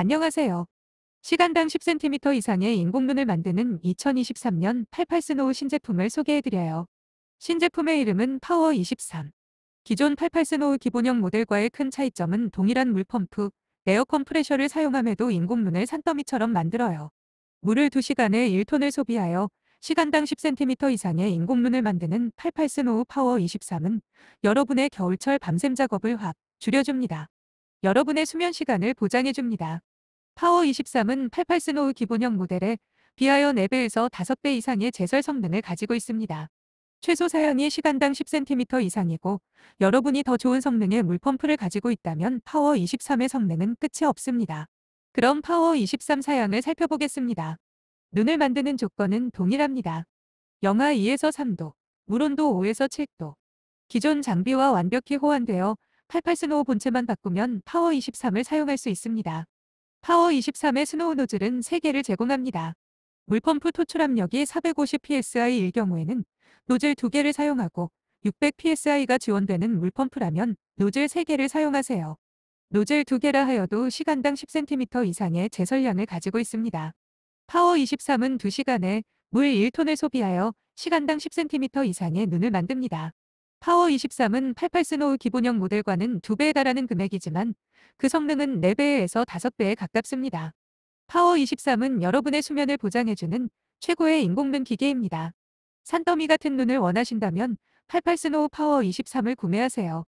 안녕하세요. 시간당 10cm 이상의 인공눈을 만드는 2023년 88스노우 신제품을 소개해드려요. 신제품의 이름은 파워 23. 기존 88스노우 기본형 모델과의 큰 차이점은 동일한 물펌프, 에어 컴프레셔를 사용함에도 인공눈을 산더미처럼 만들어요. 물을 2시간에 1톤을 소비하여 시간당 10cm 이상의 인공눈을 만드는 88스노우 파워 23은 여러분의 겨울철 밤샘 작업을 확 줄여줍니다. 여러분의 수면 시간을 보장해줍니다. 파워23은 88스노우 기본형 모델에 비하여 4배에서 5배 이상의 제설 성능을 가지고 있습니다. 최소 사양이 시간당 10cm 이상이고 여러분이 더 좋은 성능의 물펌프를 가지고 있다면 파워23의 성능은 끝이 없습니다. 그럼 파워23 사양을 살펴보겠습니다. 눈을 만드는 조건은 동일합니다. 영하 2에서 3도, 물온도 5에서 7도. 기존 장비와 완벽히 호환되어 88스노우 본체만 바꾸면 파워23을 사용할 수 있습니다. 파워23의 스노우 노즐은 3개를 제공합니다. 물펌프 토출 압력이 450psi일 경우에는 노즐 2개를 사용하고 600psi가 지원되는 물펌프라면 노즐 3개를 사용하세요. 노즐 2개라 하여도 시간당 10cm 이상의 제설량을 가지고 있습니다. 파워23은 2시간에 물 1톤을 소비하여 시간당 10cm 이상의 눈을 만듭니다. 파워23은 88스노우 기본형 모델과는 2배에 달하는 금액이지만 그 성능은 4배에서 5배에 가깝습니다. 파워23은 여러분의 수면을 보장해주는 최고의 인공눈 기계입니다. 산더미 같은 눈을 원하신다면 88스노우 파워23을 구매하세요.